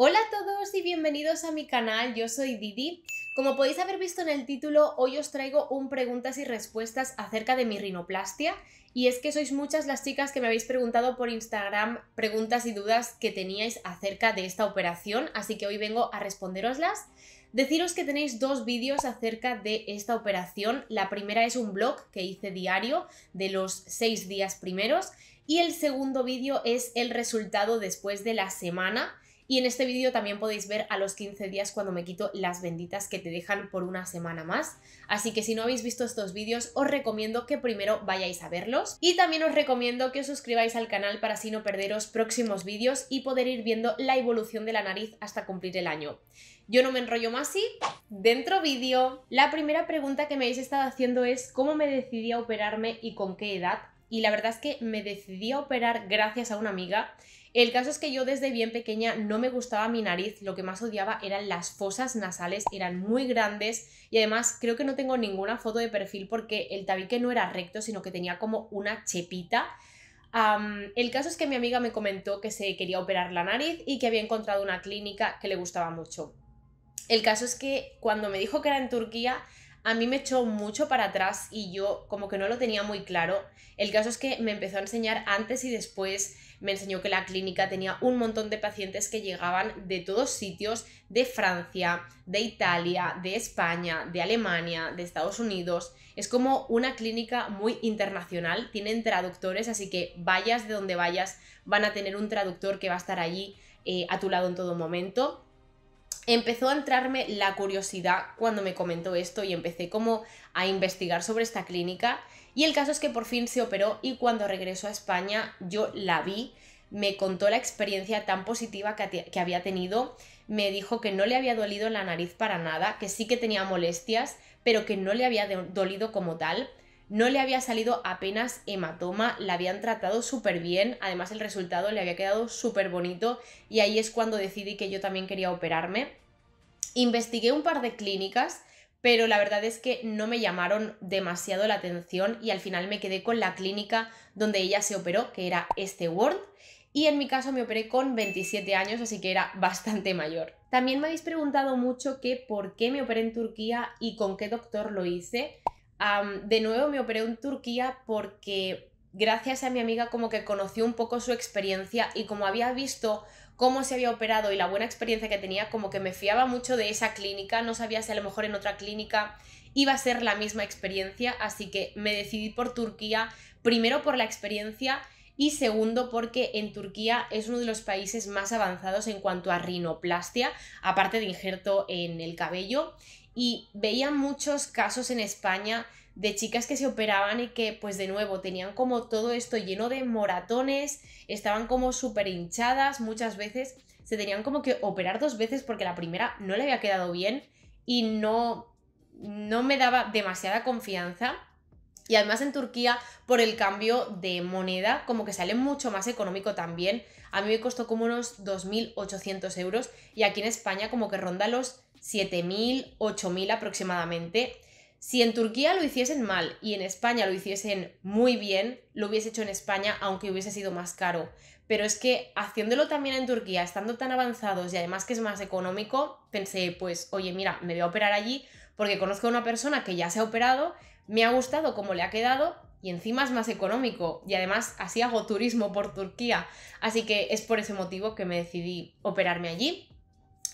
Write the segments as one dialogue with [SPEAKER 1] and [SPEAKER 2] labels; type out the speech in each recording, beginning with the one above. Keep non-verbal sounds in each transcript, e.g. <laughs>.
[SPEAKER 1] Hola a todos y bienvenidos a mi canal, yo soy Didi. Como podéis haber visto en el título, hoy os traigo un preguntas y respuestas acerca de mi rinoplastia y es que sois muchas las chicas que me habéis preguntado por Instagram preguntas y dudas que teníais acerca de esta operación, así que hoy vengo a responderoslas. Deciros que tenéis dos vídeos acerca de esta operación. La primera es un blog que hice diario de los seis días primeros y el segundo vídeo es el resultado después de la semana y en este vídeo también podéis ver a los 15 días cuando me quito las benditas que te dejan por una semana más. Así que si no habéis visto estos vídeos, os recomiendo que primero vayáis a verlos. Y también os recomiendo que os suscribáis al canal para así no perderos próximos vídeos y poder ir viendo la evolución de la nariz hasta cumplir el año. Yo no me enrollo más y dentro vídeo. La primera pregunta que me habéis estado haciendo es cómo me decidí a operarme y con qué edad y la verdad es que me decidí a operar gracias a una amiga. El caso es que yo desde bien pequeña no me gustaba mi nariz, lo que más odiaba eran las fosas nasales, eran muy grandes y además creo que no tengo ninguna foto de perfil porque el tabique no era recto, sino que tenía como una chepita. el caso es que mi amiga me comentó que se quería operar la nariz y que había encontrado una clínica que le gustaba mucho. El caso es que cuando me dijo que era en Turquía, a mí me echó mucho para atrás y yo como que no lo tenía muy claro. El caso es que me empezó a enseñar antes y después, me enseñó que la clínica tenía un montón de pacientes que llegaban de todos sitios, de Francia, de Italia, de España, de Alemania, de Estados Unidos. Es como una clínica muy internacional, tienen traductores, así que vayas de donde vayas, van a tener un traductor que va a estar allí eh, a tu lado en todo momento empezó a entrarme la curiosidad cuando me comentó esto y empecé como a investigar sobre esta clínica y el caso es que por fin se operó y cuando regresó a España yo la vi, me contó la experiencia tan positiva que, había tenido, me dijo que no le había dolido la nariz para nada, que sí que tenía molestias, pero que no le había dolido como tal. No le había salido apenas hematoma, la habían tratado súper bien, además el resultado le había quedado súper bonito y ahí es cuando decidí que yo también quería operarme. Investigué un par de clínicas, pero la verdad es que no me llamaron demasiado la atención y al final me quedé con la clínica donde ella se operó, que era este World. Y en mi caso me operé con 27 años, así que era <laughs> bastante mayor. También me habéis preguntado mucho qué por qué me operé en Turquía y con qué doctor lo hice. de nuevo me operé en Turquía porque gracias a mi amiga como que conoció un poco su experiencia y como había visto cómo se había operado y la buena experiencia que tenía, como que me fiaba mucho de esa clínica, no sabía si a lo mejor en otra clínica iba a ser la misma experiencia, así que me decidí por Turquía, primero por la experiencia y segundo porque en Turquía es uno de los países más avanzados en cuanto a rinoplastia, aparte de injerto en el cabello, y veía muchos casos en España de chicas que se operaban y que pues de nuevo tenían como todo esto lleno de moratones, estaban como súper hinchadas muchas veces, se tenían como que operar dos veces porque la primera no le había quedado bien y no, no me daba demasiada confianza. Y además en Turquía, por el cambio de moneda, como que sale mucho más económico también. A mí me costó como unos 2.800 euros y aquí en España como que ronda los 7.000, 8.000 aproximadamente. Si en Turquía lo hiciesen mal y en España lo hiciesen muy bien, lo hubiese hecho en España aunque hubiese sido más caro. Pero es que haciéndolo también en Turquía, estando tan avanzados y además que es más económico, pensé, pues oye, mira, me voy a operar allí porque conozco a una persona que ya se ha operado, me ha gustado cómo le ha quedado y encima es más económico y además así hago turismo por Turquía. Así que es por ese motivo que me decidí operarme allí.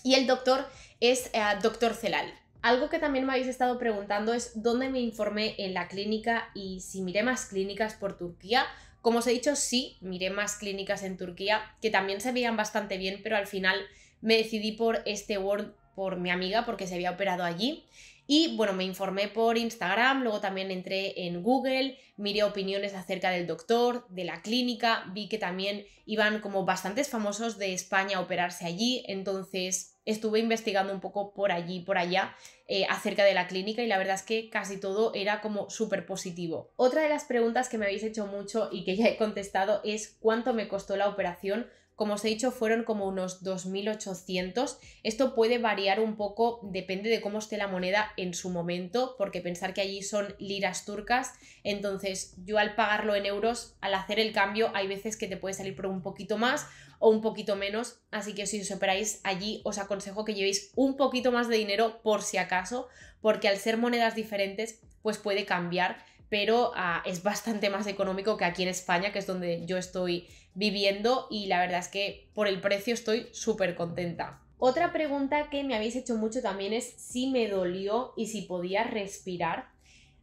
[SPEAKER 1] Y el doctor es eh, doctor Celal. Algo que también me habéis estado preguntando es dónde me informé en la clínica y si miré más clínicas por Turquía. Como os he dicho, sí, miré más clínicas en Turquía, que también se veían bastante bien, pero al final me decidí por este word por mi amiga, porque se había operado allí. Y bueno, me informé por Instagram, luego también entré en Google, miré opiniones acerca del doctor, de la clínica, vi que también iban como bastantes famosos de España a operarse allí, entonces estuve investigando un poco por allí, por allá, eh, acerca de la clínica y la verdad es que casi todo era como súper positivo. Otra de las preguntas que me habéis hecho mucho y que ya he contestado es cuánto me costó la operación. Como os he dicho, fueron como unos 2.800. Esto puede variar un poco, depende de cómo esté la moneda en su momento, porque pensar que allí son liras turcas, entonces yo al pagarlo en euros, al hacer el cambio, hay veces que te puede salir por un poquito más o un poquito menos, así que si os operáis allí, os aconsejo que llevéis un poquito más de dinero por si acaso porque al ser monedas diferentes, pues puede cambiar, pero ah, es bastante más económico que aquí en España, que es donde yo estoy viviendo y la verdad es que por el precio estoy súper contenta. Otra pregunta que me habéis hecho mucho también es si me dolió y si podía respirar.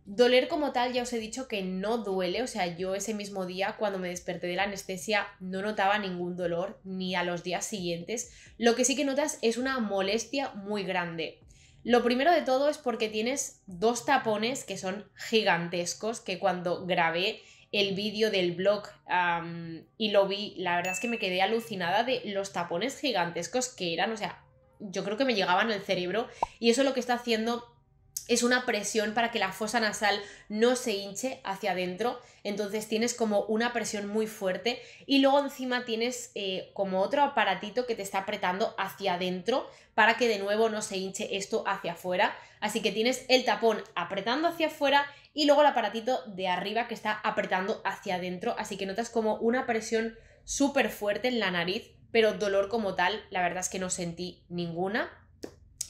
[SPEAKER 1] Doler como tal ya os he dicho que no duele, o sea, yo ese mismo día cuando me desperté de la anestesia no notaba ningún dolor ni a los días siguientes. Lo que sí que notas es una molestia muy grande. Lo primero de todo es porque tienes dos tapones que son gigantescos, que cuando grabé el vídeo del blog y lo vi, la verdad es que me quedé alucinada de los tapones gigantescos que eran, o sea, yo creo que me llegaban al cerebro y eso lo que está haciendo es una presión para que la fosa nasal no se hinche hacia adentro. Entonces tienes como una presión muy fuerte y luego encima tienes eh, como otro aparatito que te está apretando hacia adentro para que de nuevo no se hinche esto hacia afuera. Así que tienes el tapón apretando hacia afuera y luego el aparatito de arriba que está apretando hacia adentro. Así que notas como una presión súper fuerte en la nariz, pero dolor como tal, la verdad es que no sentí ninguna.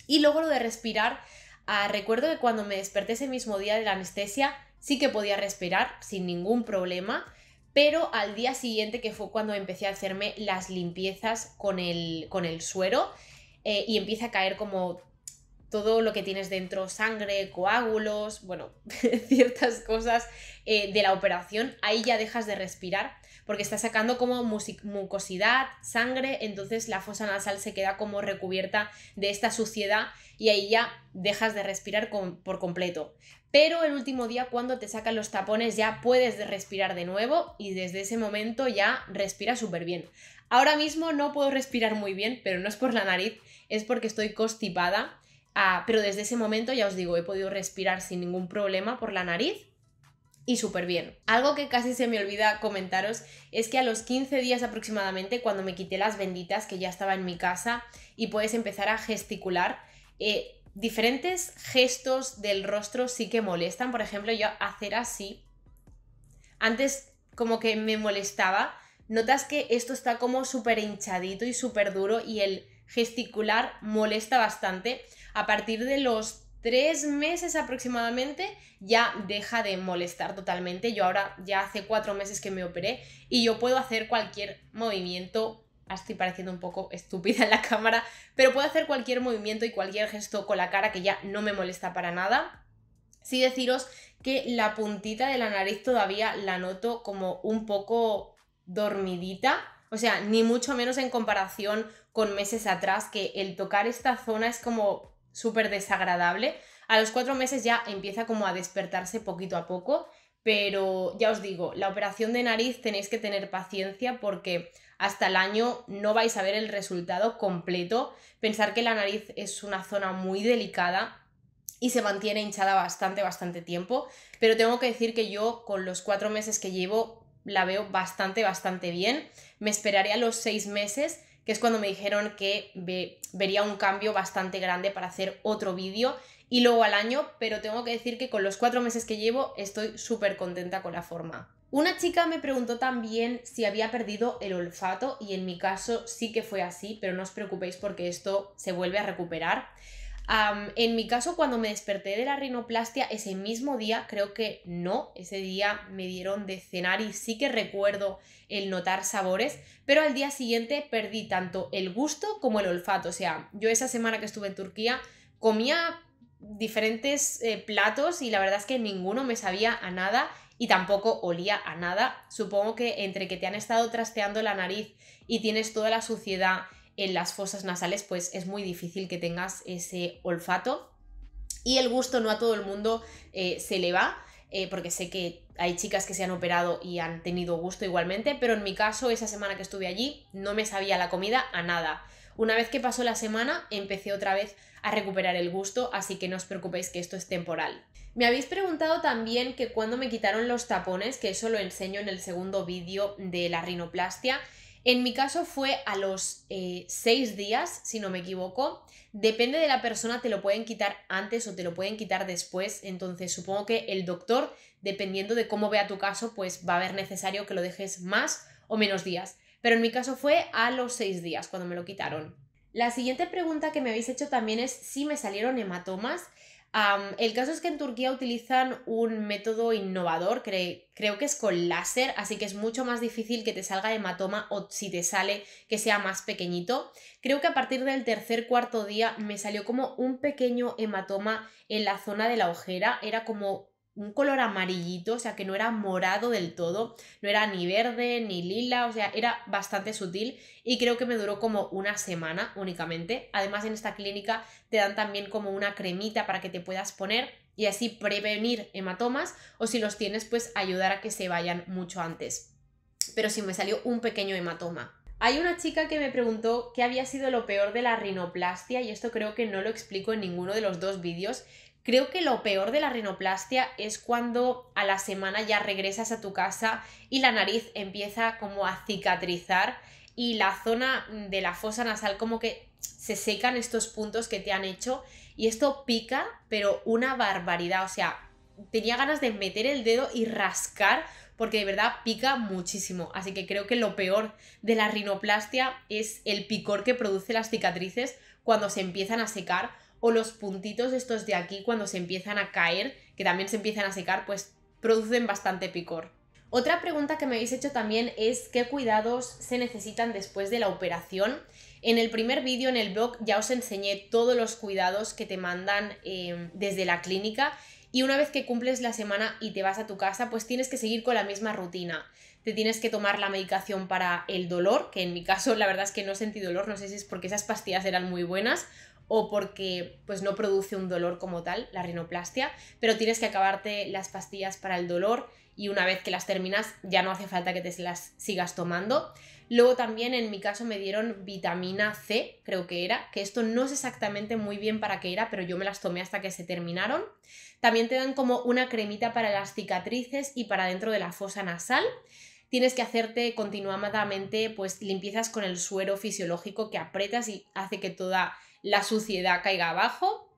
[SPEAKER 1] Y luego lo de respirar Ah, recuerdo que cuando me desperté ese mismo día de la anestesia, sí que podía respirar sin ningún problema, pero al día siguiente, que fue cuando empecé a hacerme las limpiezas con el, con el suero, eh, y empieza a caer como todo lo que tienes dentro, sangre, coágulos, bueno, <laughs> ciertas cosas eh, de la operación, ahí ya dejas de respirar porque está sacando como mucosidad, sangre, entonces la fosa nasal se queda como recubierta de esta suciedad y ahí ya dejas de respirar por completo. Pero el último día cuando te sacan los tapones ya puedes respirar de nuevo y desde ese momento ya respira súper bien. Ahora mismo no puedo respirar muy bien, pero no es por la nariz, es porque estoy constipada Ah, pero desde ese momento, ya os digo, he podido respirar sin ningún problema por la nariz y súper bien. Algo que casi se me olvida comentaros es que a los 15 días aproximadamente, cuando me quité las benditas, que ya estaba en mi casa, y puedes empezar a gesticular, eh, diferentes gestos del rostro sí que molestan. Por ejemplo, yo hacer así, antes como que me molestaba, notas que esto está como súper hinchadito y súper duro y el gesticular molesta bastante. A partir de los tres meses aproximadamente ya deja de molestar totalmente. Yo ahora ya hace cuatro meses que me operé y yo puedo hacer cualquier movimiento. Ah, estoy pareciendo un poco estúpida en la cámara, pero puedo hacer cualquier movimiento y cualquier gesto con la cara que ya no me molesta para nada. Sí deciros que la puntita de la nariz todavía la noto como un poco dormidita, o sea, ni mucho menos en comparación con meses atrás, que el tocar esta zona es como súper desagradable. A los cuatro meses ya empieza como a despertarse poquito a poco, pero ya os digo, la operación de nariz tenéis que tener paciencia porque hasta el año no vais a ver el resultado completo. Pensar que la nariz es una zona muy delicada y se mantiene hinchada bastante, bastante tiempo, pero tengo que decir que yo con los cuatro meses que llevo la veo bastante, bastante bien. Me esperaré a los seis meses, que es cuando me dijeron que vería un cambio bastante grande para hacer otro vídeo y luego al año, pero tengo que decir que con los cuatro meses que llevo estoy súper contenta con la forma. Una chica me preguntó también si había perdido el olfato y en mi caso sí que fue así, pero no os preocupéis porque esto se vuelve a recuperar en mi caso, cuando me desperté de la rinoplastia, ese mismo día, creo que no, ese día me dieron de cenar y sí que recuerdo el notar sabores, pero al día siguiente perdí tanto el gusto como el olfato. O sea, yo esa semana que estuve en Turquía comía diferentes eh, platos y la verdad es que ninguno me sabía a nada y tampoco olía a nada. Supongo que entre que te han estado trasteando la nariz y tienes toda la suciedad en las fosas nasales pues es muy difícil que tengas ese olfato y el gusto no a todo el mundo eh, se le va. Eh, porque sé que hay chicas que se han operado y han tenido gusto igualmente, pero en mi caso, esa semana que estuve allí, no me sabía la comida a nada. Una vez que pasó la semana, empecé otra vez a recuperar el gusto, así que no os preocupéis que esto es temporal. Me habéis preguntado también que cuando me quitaron los tapones, que eso lo enseño en el segundo vídeo de la rinoplastia, en mi caso fue a los 6 eh, seis días, si no me equivoco. Depende de la persona, te lo pueden quitar antes o te lo pueden quitar después. Entonces supongo que el doctor, dependiendo de cómo vea tu caso, pues va a haber necesario que lo dejes más o menos días. Pero en mi caso fue a los seis días cuando me lo quitaron. La siguiente pregunta que me habéis hecho también es si me salieron hematomas el caso es que en Turquía utilizan un método innovador, creo que es con láser, así que es mucho más difícil que te salga hematoma o si te sale que sea más pequeñito. Creo que a partir del tercer cuarto día me salió como un pequeño hematoma en la zona de la ojera, era como un color amarillito, o sea que no era morado del todo, no era ni verde ni lila, o sea, era bastante sutil y creo que me duró como una semana únicamente. Además en esta clínica te dan también como una cremita para que te puedas poner y así prevenir hematomas o si los tienes pues ayudar a que se vayan mucho antes. Pero sí me salió un pequeño hematoma. Hay una chica que me preguntó qué había sido lo peor de la rinoplastia y esto creo que no lo explico en ninguno de los dos vídeos, Creo que lo peor de la rinoplastia es cuando a la semana ya regresas a tu casa y la nariz empieza como a cicatrizar y la zona de la fosa nasal como que se secan estos puntos que te han hecho y esto pica, pero una barbaridad, o sea, tenía ganas de meter el dedo y rascar porque de verdad pica muchísimo. Así que creo que lo peor de la rinoplastia es el picor que produce las cicatrices cuando se empiezan a secar o los puntitos estos de aquí cuando se empiezan a caer, que también se empiezan a secar, pues producen bastante picor. Otra pregunta que me habéis hecho también es qué cuidados se necesitan después de la operación. En el primer vídeo en el blog ya os enseñé todos los cuidados que te mandan em, desde la clínica y una vez que cumples la semana y te vas a tu casa, pues tienes que seguir con la misma rutina. Te tienes que tomar la medicación para el dolor, que en mi caso la verdad es que no sentí dolor, no sé si es porque esas pastillas eran muy buenas o porque pues no produce un dolor como tal, la rinoplastia, pero tienes que acabarte las pastillas para el dolor y una vez que las terminas ya no hace falta que te las sigas tomando. Luego también en mi caso me dieron vitamina C, creo que era, que esto no es exactamente muy bien para qué era, pero yo me las tomé hasta que se terminaron. También te dan como una cremita para las cicatrices y para dentro de la fosa nasal tienes que hacerte continuadamente pues limpiezas con el suero fisiológico que apretas y hace que toda la suciedad caiga abajo.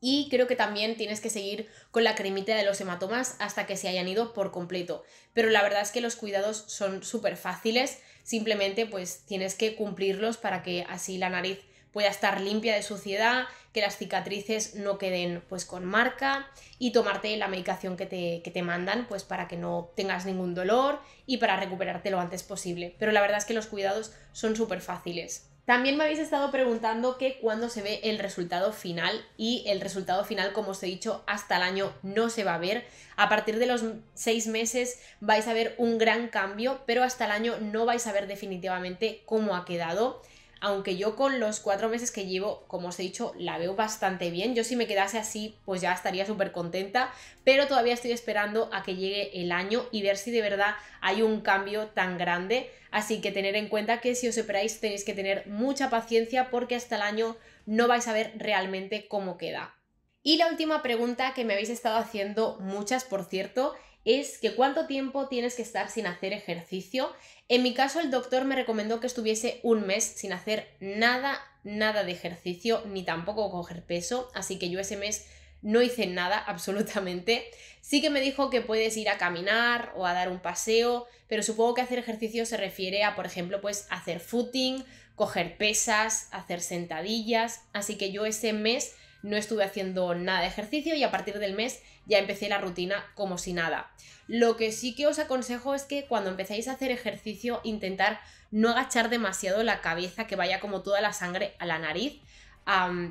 [SPEAKER 1] Y creo que también tienes que seguir con la cremita de los hematomas hasta que se hayan ido por completo. Pero la verdad es que los cuidados son súper fáciles, simplemente pues tienes que cumplirlos para que así la nariz pueda estar limpia de suciedad, que las cicatrices no queden pues con marca y tomarte la medicación que te, que te mandan pues para que no tengas ningún dolor y para recuperarte lo antes posible. Pero la verdad es que los cuidados son súper fáciles. También me habéis estado preguntando que cuándo se ve el resultado final y el resultado final, como os he dicho, hasta el año no se va a ver. A partir de los seis meses vais a ver un gran cambio, pero hasta el año no vais a ver definitivamente cómo ha quedado aunque yo con los cuatro meses que llevo, como os he dicho, la veo bastante bien. Yo si me quedase así, pues ya estaría súper contenta, pero todavía estoy esperando a que llegue el año y ver si de verdad hay un cambio tan grande. Así que tener en cuenta que si os operáis tenéis que tener mucha paciencia porque hasta el año no vais a ver realmente cómo queda. Y la última pregunta que me habéis estado haciendo muchas, por cierto, es que cuánto tiempo tienes que estar sin hacer ejercicio. En mi caso, el doctor me recomendó que estuviese un mes sin hacer nada, nada de ejercicio, ni tampoco coger peso, así que yo ese mes no hice nada <laughs> absolutamente. Sí que me dijo que puedes ir a caminar o a dar un paseo, pero supongo que hacer ejercicio se refiere a, por ejemplo, pues hacer footing, coger pesas, hacer sentadillas, así que yo ese mes no estuve haciendo nada de ejercicio y a partir del mes ya empecé la rutina como si nada. Lo que sí que os aconsejo es que cuando empecéis a hacer ejercicio intentar no agachar demasiado la cabeza que vaya como toda la sangre a la nariz.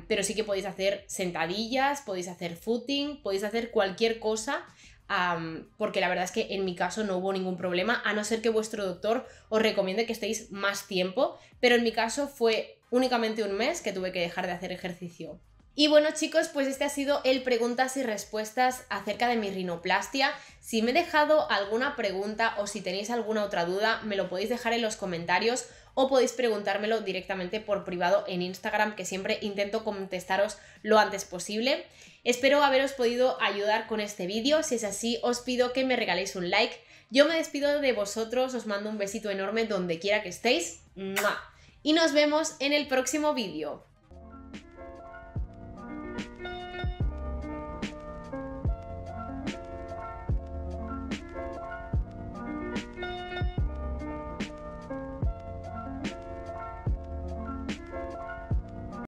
[SPEAKER 1] pero sí que podéis hacer sentadillas, podéis hacer footing, podéis hacer cualquier cosa porque la verdad es que en mi caso no hubo ningún problema, a no ser que vuestro doctor os recomiende que estéis más tiempo, pero en mi caso fue únicamente un mes que tuve que dejar de hacer ejercicio. Y bueno chicos, pues este ha sido el preguntas y respuestas acerca de mi rinoplastia. Si me he dejado alguna pregunta o si tenéis alguna otra duda, me lo podéis dejar en los comentarios o podéis preguntármelo directamente por privado en Instagram, que siempre intento contestaros lo antes posible. Espero haberos podido ayudar con este vídeo. Si es así, os pido que me regaléis un like. Yo me despido de vosotros, os mando un besito enorme donde quiera que estéis. Y nos vemos en el próximo vídeo.